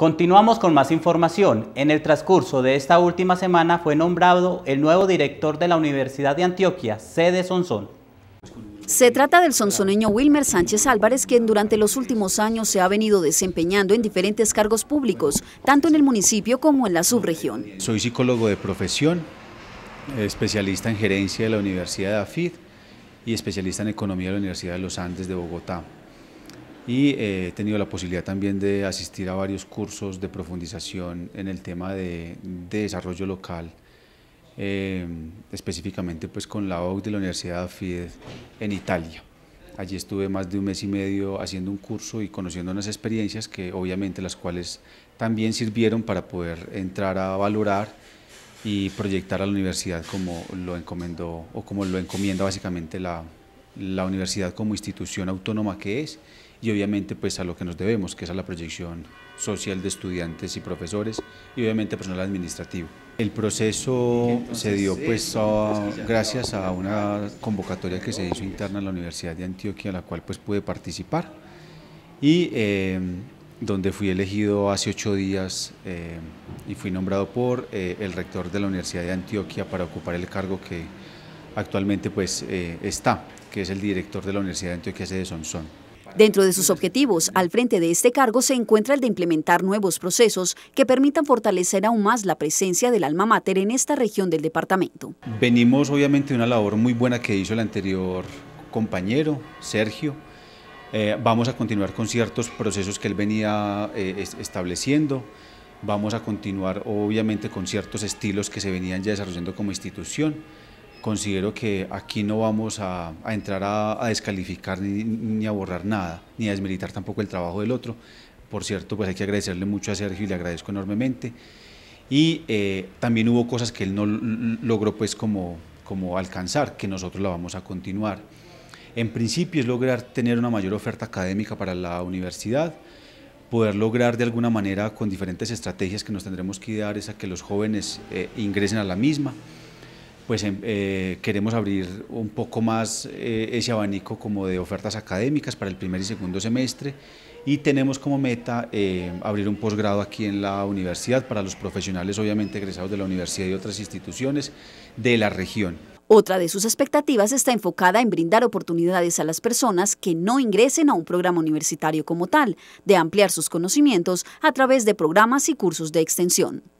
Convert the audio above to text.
Continuamos con más información. En el transcurso de esta última semana fue nombrado el nuevo director de la Universidad de Antioquia, sede Sonsón. Se trata del sonsoneño Wilmer Sánchez Álvarez, quien durante los últimos años se ha venido desempeñando en diferentes cargos públicos, tanto en el municipio como en la subregión. Soy psicólogo de profesión, especialista en gerencia de la Universidad de AFID y especialista en economía de la Universidad de los Andes de Bogotá y eh, he tenido la posibilidad también de asistir a varios cursos de profundización en el tema de, desarrollo local, em, específicamente pues con la OC de la Universidad FIED en Italia. Allí estuve más de un mes y medio haciendo un curso y conociendo unas experiencias que obviamente las cuales también sirvieron para poder entrar a valorar y proyectar a la universidad como lo encomendó o como lo encomienda básicamente la, la universidad como institución autónoma que es y obviamente pues a lo que nos debemos, que es a la proyección social de estudiantes y profesores y obviamente personal administrativo. El proceso se dio pues gracias a una convocatoria que se hizo interna en la Universidad de Antioquia, a la cual pues pude participar y em, donde fui elegido hace ocho días em, y fui nombrado por eh, el rector de la Universidad de Antioquia para ocupar el cargo que actualmente pues eh, está que es el director de la Universidad de Antioquia de Sonsón. Dentro de sus objetivos, al frente de este cargo se encuentra el de implementar nuevos procesos que permitan fortalecer aún más la presencia del alma mater en esta región del departamento. Venimos obviamente de una labor muy buena que hizo el anterior compañero, Sergio, eh, vamos a continuar con ciertos procesos que él venía eh, estableciendo, vamos a continuar obviamente con ciertos estilos que se venían ya desarrollando como institución considero que aquí no vamos a, entrar a, descalificar ni, a borrar nada, ni a desmeritar tampoco el trabajo del otro. Por cierto, pues hay que agradecerle mucho a Sergio y le agradezco enormemente. Y eh, también hubo cosas que él no logró pues como, como alcanzar, que nosotros la vamos a continuar. En principio es lograr tener una mayor oferta académica para la universidad, poder lograr de alguna manera con diferentes estrategias que nos tendremos que dar es a que los jóvenes eh, ingresen a la misma pues em, eh, queremos abrir un poco más eh, ese abanico como de ofertas académicas para el primer y segundo semestre y tenemos como meta eh, abrir un posgrado aquí en la universidad para los profesionales obviamente egresados de la universidad y otras instituciones de la región. Otra de sus expectativas está enfocada en brindar oportunidades a las personas que no ingresen a un programa universitario como tal, de ampliar sus conocimientos a través de programas y cursos de extensión.